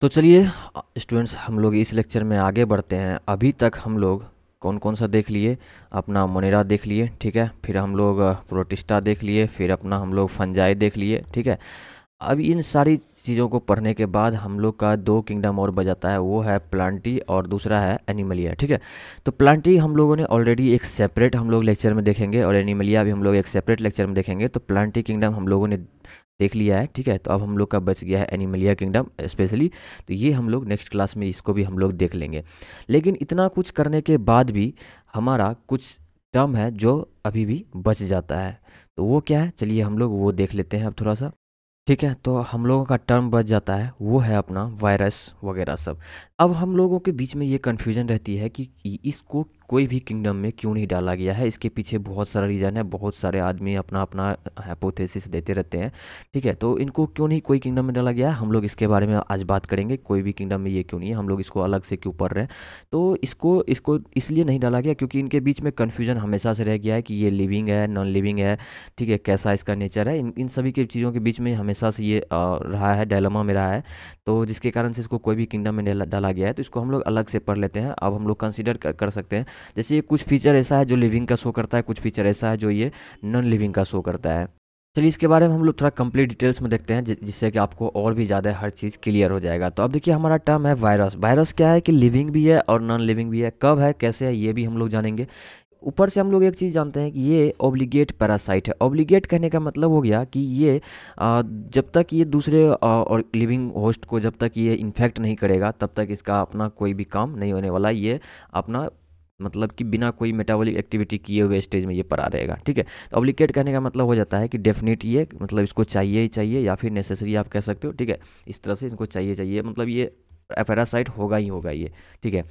तो चलिए स्टूडेंट्स हम लोग इस लेक्चर में आगे बढ़ते हैं अभी तक हम लोग कौन कौन सा देख लिए अपना मोनेरा देख लिए ठीक है फिर हम लोग प्रोटिस्टा देख लिए फिर अपना हम लोग फंजाई देख लिए ठीक है अब इन सारी चीज़ों को पढ़ने के बाद हम लोग का दो किंगडम और बजाता है वो है प्लांटी और दूसरा है एनिमलिया ठीक है तो प्लांटी हम लोगों ने ऑलरेडी एक सेपरेट हम लोग लेक्चर में देखेंगे और एनिमलिया भी हम लोग एक सेपरेट लेक्चर में देखेंगे तो प्लांटी किंगडम हम लोगों ने देख लिया है ठीक है तो अब हम लोग का बच गया है एनिमलिया किंगडम स्पेशली तो ये हम लोग नेक्स्ट क्लास में इसको भी हम लोग देख लेंगे लेकिन इतना कुछ करने के बाद भी हमारा कुछ टर्म है जो अभी भी बच जाता है तो वो क्या है चलिए हम लोग वो देख लेते हैं अब थोड़ा सा ठीक है तो हम लोगों का टर्म बच जाता है वो है अपना वायरस वगैरह सब अब हम लोगों के बीच में ये कन्फ्यूजन रहती है कि इसको कोई भी किंगडम में क्यों नहीं डाला गया है इसके पीछे बहुत सारा रीज़न है बहुत सारे आदमी अपना अपना हाइपोथेसिस देते रहते हैं ठीक है तो इनको क्यों नहीं कोई किंगडम में डाला गया है हम लोग इसके बारे में आज बात करेंगे कोई भी किंगडम में ये क्यों नहीं है हम लोग इसको अलग से क्यों पढ़ रहे हैं तो इसको इसको इसलिए नहीं डाला गया क्योंकि इनके बीच में कन्फ्यूजन हमेशा से रह गया है कि ये लिविंग है नॉन लिविंग है ठीक है कैसा इसका नेचर है इन इन सभी की चीज़ों के बीच में हमेशा से ये रहा है डायलमा में रहा है तो जिसके कारण से इसको कोई भी किंगडम में डाला गया है तो इसको हम लोग अलग से पढ़ लेते हैं अब हम लोग कंसिडर कर सकते हैं जैसे ये कुछ फीचर ऐसा है जो लिविंग का शो करता है कुछ फीचर ऐसा है जो ये नॉन लिविंग का शो करता है चलिए इसके बारे में हम लोग थोड़ा कंप्लीट डिटेल्स में देखते हैं जिससे कि आपको और भी ज़्यादा हर चीज़ क्लियर हो जाएगा तो अब देखिए हमारा टर्म है वायरस वायरस क्या है कि लिविंग भी है और नॉन लिविंग भी है कब है कैसे है ये भी हम लोग जानेंगे ऊपर से हम लोग एक चीज़ जानते हैं कि ये ओब्लीगेट पैरासाइट है ओब्लीगेट कहने का मतलब हो गया कि ये जब तक ये दूसरे और लिविंग होस्ट को जब तक ये इन्फेक्ट नहीं करेगा तब तक इसका अपना कोई भी काम नहीं होने वाला ये अपना मतलब कि बिना कोई मेटाबॉलिक एक्टिविटी किए हुए स्टेज में ये पड़ा रहेगा ठीक है तो ऑब्लिकेट कहने का मतलब हो जाता है कि डेफिनेट ये मतलब इसको चाहिए ही चाहिए या फिर नेसेसरी आप कह सकते हो ठीक है इस तरह से इसको चाहिए चाहिए मतलब ये एफेरासाइट होगा ही होगा ये ठीक है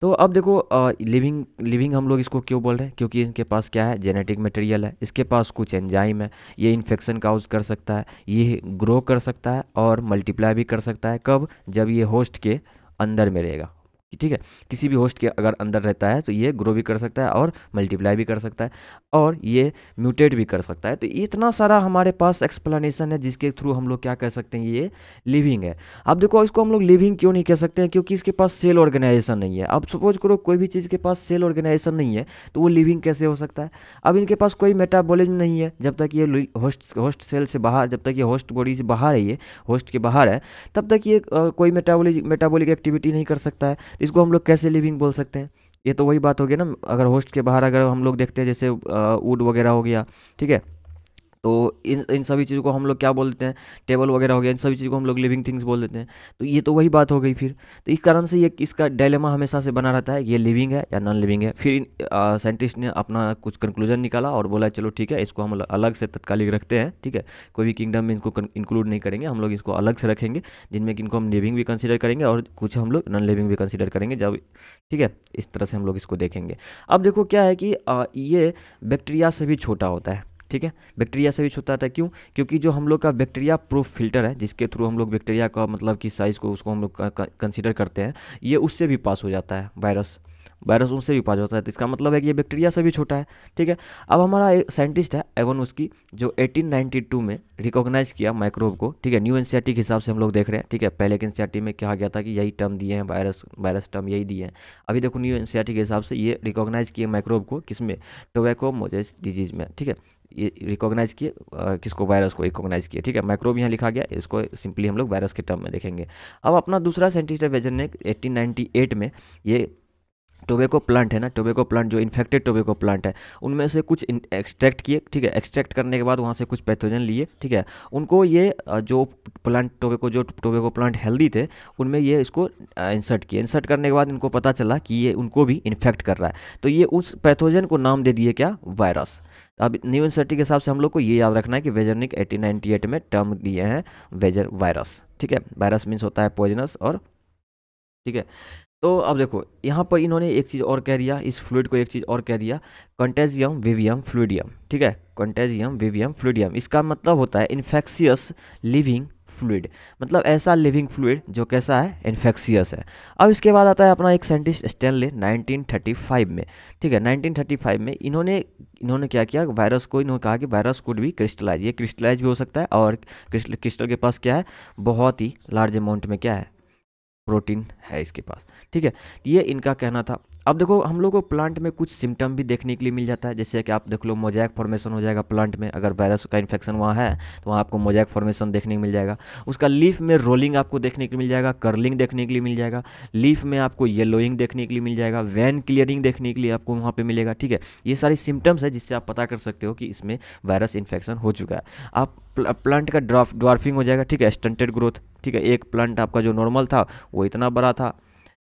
तो अब देखो आ, लिविंग लिविंग हम लोग इसको क्यों बोल रहे हैं क्योंकि इनके पास क्या है जेनेटिक मटेरियल है इसके पास कुछ एंजाइम है ये इन्फेक्शन काउज कर सकता है ये ग्रो कर सकता है और मल्टीप्लाई भी कर सकता है कब जब ये होस्ट के अंदर में रहेगा ठीक है किसी भी होस्ट के अगर अंदर रहता है तो ये ग्रो भी कर सकता है और मल्टीप्लाई भी कर सकता है और ये म्यूटेट भी कर सकता है तो इतना सारा हमारे पास एक्सप्लेनेशन है जिसके थ्रू हम लोग क्या कह सकते हैं ये लिविंग है अब देखो इसको हम लोग लिविंग क्यों नहीं कह सकते हैं क्योंकि इसके पास सेल ऑर्गेनाइजेशन नहीं है अब सपोज करो कोई भी चीज़ के पास सेल ऑर्गेनाइजेशन नहीं है तो वो लिविंग कैसे हो सकता है अब इनके पास कोई मेटाबोलिज नहीं है जब तक ये होस्ट होस्ट सेल से बाहर जब तक ये होस्ट बॉडी से बाहर है ये होस्ट के बाहर है तब तक ये कोई मेटाबॉलिक मेटाबोलिक एक्टिविटी नहीं कर सकता है इसको हम लोग कैसे लिविंग बोल सकते हैं ये तो वही बात हो गई ना अगर होस्ट के बाहर अगर हम लोग देखते हैं जैसे वुड वगैरह हो गया ठीक है तो इन इन सभी चीज़ों को हम लोग क्या बोलते हैं टेबल वगैरह हो गया इन सभी चीज़ों को हम लोग लिविंग थिंग्स बोल देते हैं तो ये तो वही बात हो गई फिर तो इस कारण से ये इसका डायलेमा हमेशा से बना रहता है ये लिविंग है या नॉन लिविंग है फिर साइंटिस्ट ने अपना कुछ कंक्लूजन निकाला और बोला चलो ठीक है इसको हम अलग से तत्कालिक रखते हैं ठीक है कोई भी किंगडम में इनको इंक्लूड नहीं करेंगे हम लोग इसको अलग से रखेंगे जिनमें कि इनको हम लिविंग भी कंसिडर करेंगे और कुछ हम लोग नॉन लिविंग भी कंसिडर करेंगे जब ठीक है इस तरह से हम लोग इसको देखेंगे अब देखो क्या है कि ये बैक्टीरिया से भी छोटा होता है ठीक है बैक्टीरिया से भी छुटता रहता है क्यों क्योंकि जो हम लोग का बैक्टीरिया प्रूफ फिल्टर है जिसके थ्रू हम लोग बैक्टीरिया का मतलब कि साइज़ को उसको हम लोग कंसिडर करते हैं ये उससे भी पास हो जाता है वायरस वायरस उनसे भी पास होता है तो इसका मतलब है कि ये बैक्टीरिया से भी छोटा है ठीक है अब हमारा एक साइंटिस्ट है एवन उसकी जो 1892 में रिकॉग्नाइज किया माइक्रोब को ठीक है न्यू एन के हिसाब से हम लोग देख रहे हैं ठीक है पहले के एन में कहा गया था कि यही टर्म दिए हैं वायरस वायरस टर्म यही दिए हैं अभी देखो न्यू एन के हिसाब से ये रिकॉग्नाइज किए माइक्रोब को किसमें टोबैको मोजेस डिजीज़ में ठीक है ये रिकॉग्नाइज किए किसको वायरस को रिकॉग्नाइज किए ठीक है माइक्रोब यहाँ लिखा गया इसको सिंपली हम लोग वायरस के टर्म में देखेंगे अब अपना दूसरा साइंटिस्ट है वेजन ने एटीन में ये टोबेको प्लांट है ना टोबेको प्लांट जो इन्फेक्टेड टोबेको प्लांट है उनमें से कुछ एक्सट्रैक्ट किए ठीक है एक्सट्रैक्ट करने के बाद वहाँ से कुछ पैथोजन लिए ठीक है उनको ये जो प्लांट टोबेको जो टोबेको प्लांट हेल्दी थे उनमें ये इसको इंसर्ट किए इंसर्ट करने के बाद इनको पता चला कि ये उनको भी इन्फेक्ट कर रहा है तो ये उस पैथोजन को नाम दे दिए क्या वायरस अब न्यू यूनिवर्सिटी के हिसाब से हम लोग को ये याद रखना है कि वेजरनिक एटीन नाइन्टी एट में टर्म दिए हैं वेजर वायरस ठीक है वायरस मीन्स होता है पॉइजनस और ठीक है तो अब देखो यहाँ पर इन्होंने एक चीज़ और कह दिया इस फ्लूड को एक चीज़ और कह दिया कंटेजियम विवियम फ्लूडियम ठीक है कंटेजियम विवियम फ्लूडियम इसका मतलब होता है इन्फेक्शियस लिविंग फ्लूड मतलब ऐसा लिविंग फ्लूड जो कैसा है इन्फेक्शियस है अब इसके बाद आता है अपना एक साइंटिस्ट स्टैनले 1935 में ठीक है 1935 में इन्होंने इन्होंने क्या किया वायरस को इन्होंने कहा कि वायरस कुड भी क्रिस्टलाइज ये क्रिस्टलाइज भी हो सकता है और क्रिस्टल के पास क्या है बहुत ही लार्ज अमाउंट में क्या है प्रोटीन है इसके पास ठीक है ये इनका कहना था अब देखो हम लोग को प्लांट में कुछ सिम्टम भी देखने के लिए मिल जाता है जैसे कि आप देख लो मोजैक फॉर्मेशन हो जाएगा प्लांट में अगर वायरस का इन्फेक्शन वहाँ है तो वहाँ आपको मोजैक फॉर्मेशन देखने को मिल जाएगा उसका लीफ में रोलिंग आपको देखने को मिल जाएगा कर्लिंग देखने के लिए मिल जाएगा लीफ में आपको येलोइंग देखने के लिए मिल जाएगा वैन क्लियरिंग देखने के लिए आपको वहाँ पर मिलेगा ठीक है ये सारी सिम्टम्स है जिससे आप पता कर सकते हो कि इसमें वायरस इन्फेक्शन हो चुका है आप प्लांट का ड्राफ हो जाएगा ठीक है स्टंटेड ग्रोथ ठीक है एक प्लांट आपका जो नॉर्मल था वो इतना बड़ा था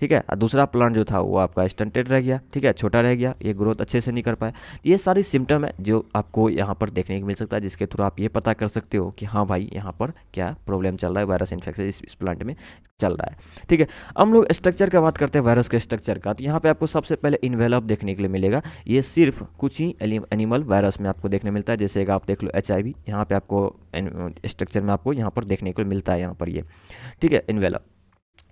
ठीक है दूसरा प्लांट जो था वो आपका स्टंटेड रह गया ठीक है छोटा रह गया ये ग्रोथ अच्छे से नहीं कर पाया तो ये सारी सिम्टम है जो आपको यहाँ पर देखने को मिल सकता है जिसके थ्रू आप ये पता कर सकते हो कि हाँ भाई यहाँ पर क्या प्रॉब्लम चल रहा है वायरस इन्फेक्शन इस, इस प्लांट में चल रहा है ठीक है हम लोग स्ट्रक्चर का बात करते हैं वायरस के स्ट्रक्चर का तो यहाँ पर आपको सबसे पहले इन्वेलप देखने के लिए मिलेगा ये सिर्फ कुछ ही एनिमल वायरस में आपको देखने मिलता है जैसे कि आप देख लो एच आई यहाँ पर आपको स्ट्रक्चर में आपको यहाँ पर देखने को मिलता है यहाँ पर ये ठीक है इन्वेलप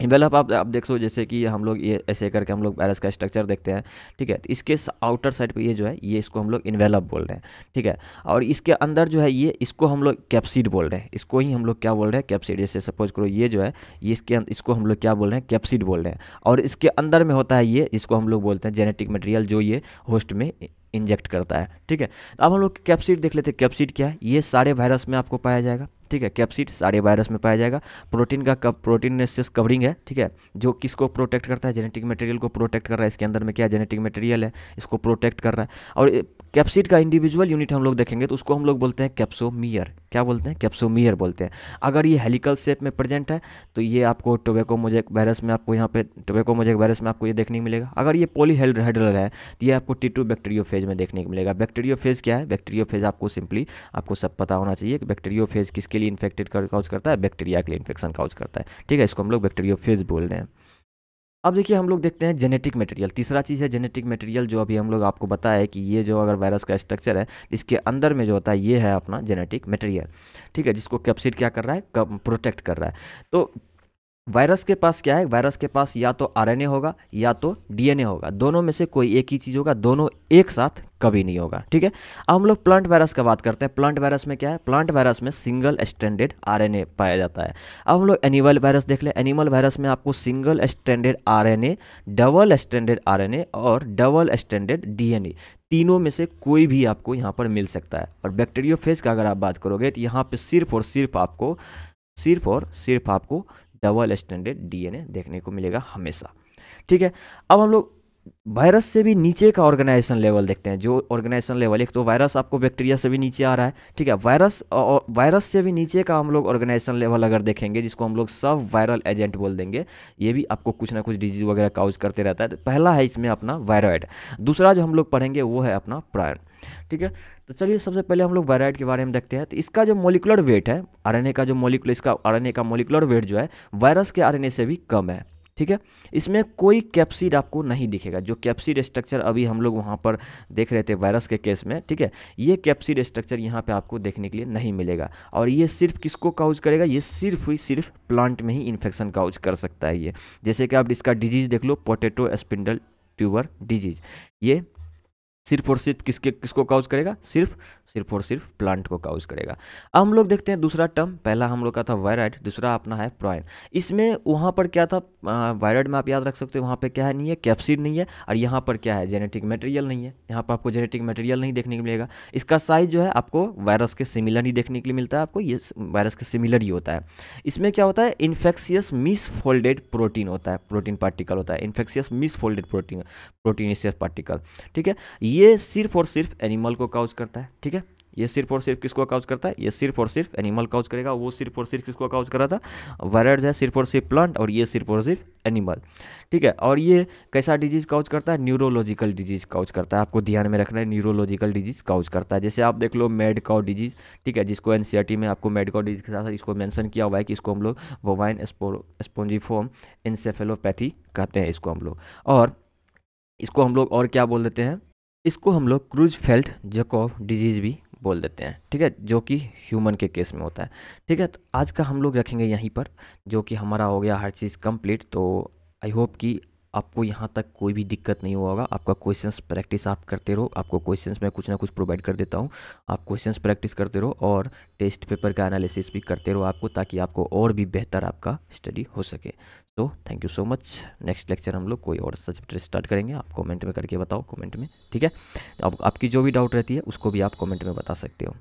वेलअप आप आप देख सो जैसे कि हम लोग ये ऐसे करके हम लोग वायरस का स्ट्रक्चर देखते हैं ठीक है तो इसके आउटर साइड पे ये जो है ये इसको हम लोग इन्वेलप बोल रहे हैं ठीक है और इसके अंदर जो है ये इसको हम लोग कैप्सिड बोल रहे हैं इसको ही हम लोग क्या बोल रहे हैं कैप्सिड जैसे सपोज करो ये जो है ये इसके अं, इसको हम लोग क्या बोल रहे हैं कैप्सिड बोल रहे हैं और इसके अंदर में होता है ये इसको हम लोग बोलते हैं जेनेटिक मटेरियल जो ये होस्ट में इंजेक्ट करता है ठीक है अब हम लोग कैप्सिड देख लेते हैं कैप्सिड क्या है ये सारे वायरस में आपको पाया जाएगा ठीक है कैप्सिड सारे वायरस में पाया जाएगा प्रोटीन का कब प्रोटीन नेसेस कवरिंग है ठीक है जो किसको प्रोटेक्ट करता है जेनेटिक मटेरियल को प्रोटेक्ट कर रहा है इसके अंदर में क्या जेनेटिक मटेरियल है इसको प्रोटेक्ट कर रहा है और कैप्सिड का इंडिविजुअल यूनिट हम लोग देखेंगे तो उसको हम लोग बोलते हैं कैप्सोमियर क्या बोलते हैं कैप्सोमियर बोलते हैं अगर ये हेलिकल शेप में प्रेजेंट है तो ये आपको टोबैको मोजेक वायरस में आपको यहाँ पे टोबैको मोजेक वायरस में आपको ये देखने को मिलेगा अगर ये पोलीहेड्रल है तो ये आपको टी टू बैक्टेरियो फेज में देखने को मिलेगा फेज क्या है फेज आपको सिंपली आपको सब पता होना चाहिए कि फेज किसके के लिए इन्फेक्टेड काउज करता है बैक्टीरिया के लिए इन्फेक्शन काउज करता है ठीक है इसको हम लोग बैक्टीरियोफेज बोल रहे हैं अब देखिए हम लोग देखते हैं जेनेटिक मटेरियल तीसरा चीज़ है जेनेटिक मटेरियल जो अभी हम लोग आपको बताया कि ये जो अगर वायरस का स्ट्रक्चर है इसके अंदर में जो होता है ये है अपना जेनेटिक मटेरियल ठीक है जिसको कैप्सिड क्या कर रहा है प्रोटेक्ट कर रहा है तो वायरस के पास क्या है वायरस के पास या तो आरएनए होगा या तो डीएनए होगा दोनों में से कोई एक ही चीज़ होगा दोनों एक साथ कभी नहीं होगा ठीक है अब हम लोग प्लांट वायरस का बात करते हैं प्लांट वायरस में क्या है प्लांट वायरस में सिंगल स्टैंडर्ड आरएनए पाया जाता है अब हम लोग एनिमल वायरस देख लें एनिमल वायरस में आपको single standard R double standard R और डबल स्टैंडर्ड डी तीनों में से कोई भी आपको यहाँ पर मिल सकता है और बैक्टेरियो का अगर आप बात करोगे तो यहाँ पर सिर्फ और सिर्फ आपको सिर्फ और सिर्फ आपको डबल स्टैंडर्ड डीएनए देखने को मिलेगा हमेशा ठीक है अब हम लोग वायरस से भी नीचे का ऑर्गेनाइजेशन लेवल देखते हैं जो ऑर्गेनाइजेशन लेवल एक तो वायरस आपको बैक्टीरिया से भी नीचे आ रहा है ठीक है वायरस और वायरस से भी नीचे का हम लोग ऑर्गेनाइजेशन लेवल अगर देखेंगे जिसको हम लोग सब वायरल एजेंट बोल देंगे ये भी आपको कुछ ना कुछ डिजीज वगैरह काउज करते रहता है तो पहला है इसमें अपना वायरॉयड दूसरा जो हम लोग पढ़ेंगे वो है अपना प्रायण ठीक है तो चलिए सबसे पहले हम लोग वायराइड के बारे में देखते हैं तो इसका जो मोलिकुलर वेट है आर का जो मोलिकुलर इसका आर का मोलिकुलर वेट जो है वायरस के आर से भी कम है ठीक है इसमें कोई कैप्सिड आपको नहीं दिखेगा जो कैप्सिड स्ट्रक्चर अभी हम लोग वहाँ पर देख रहे थे वायरस के केस में ठीक है ये कैप्सिड स्ट्रक्चर यहाँ पे आपको देखने के लिए नहीं मिलेगा और ये सिर्फ किसको काउज करेगा ये सिर्फ ही सिर्फ प्लांट में ही इन्फेक्शन काउज कर सकता है ये जैसे कि आप इसका डिजीज़ देख लो पोटेटो स्पिंडल ट्यूबर डिजीज़ ये सिर्फ और सिर्फ किसके किसको काउज करेगा सिर्फ सिर्फ और सिर्फ प्लांट को काउज करेगा अब हम लोग देखते हैं दूसरा टर्म पहला हम लोग का था वायराइड दूसरा अपना है प्रॉइन इसमें वहाँ पर क्या था वायराइड में आप याद रख सकते हो वहाँ पर क्या है नहीं है कैप्सिड नहीं है और यहाँ पर क्या है जेनेटिक मटेरियल नहीं है यहाँ पर आपको जेनेटिक मटेरियल नहीं देखने को मिलेगा इसका साइज जो है आपको वायरस के सिमिलर ही देखने के लिए मिलता है आपको ये वायरस के सिमिलर ही होता है इसमें क्या होता है इन्फेक्शियस मिसफोल्डेड प्रोटीन होता है प्रोटीन पार्टिकल होता है infectious misfolded protein proteinaceous particle ठीक है ये ये सिर्फ और सिर्फ एनिमल को काउज करता है ठीक है ये सिर्फ और सिर्फ किसको काउज करता है ये सिर्फ और सिर्फ एनिमल काउज करेगा वो सिर्फ और सिर्फ किसको काउज कर रहा था वायरस है सिर्फ और सिर्फ प्लांट और ये सिर्फ और सिर्फ एनिमल ठीक है और ये कैसा डिजीज काउज करता है न्यूरोलॉजिकल डिजीज काउज करता है आपको ध्यान में रखना है न्यूरोलॉजिकल डिजीज काउज करता है जैसे आप देख लो मेड काउ डिजीज ठीक है जिसको एन में आपको मेड काउ डिजीज के साथ इसको मैंशन किया हुआ है कि इसको हम लोग वोवाइन स्पोंजीफोम इंसेफेलोपैथी कहते हैं इसको हम लोग और इसको हम लोग और क्या बोल देते हैं इसको हम लोग क्रूज फेल्ट जकोव डिजीज़ भी बोल देते हैं ठीक है जो कि ह्यूमन के केस में होता है ठीक है तो आज का हम लोग रखेंगे यहीं पर जो कि हमारा हो गया हर चीज़ कंप्लीट तो आई होप कि आपको यहाँ तक कोई भी दिक्कत नहीं हुआ होगा आपका क्वेश्चंस प्रैक्टिस आप करते रहो आपको क्वेश्चंस में कुछ ना कुछ प्रोवाइड कर देता हूँ आप क्वेश्चंस प्रैक्टिस करते रहो और टेस्ट पेपर का एनालिसिस भी करते रहो आपको ताकि आपको और भी बेहतर आपका स्टडी हो सके तो thank you so much next lecture हम लोग कोई और सब्जेक्ट स्टार्ट करेंगे आप कॉमेंट में करके बताओ कॉमेंट में ठीक है अब आपकी जो भी डाउट रहती है उसको भी आप कॉमेंट में बता सकते हो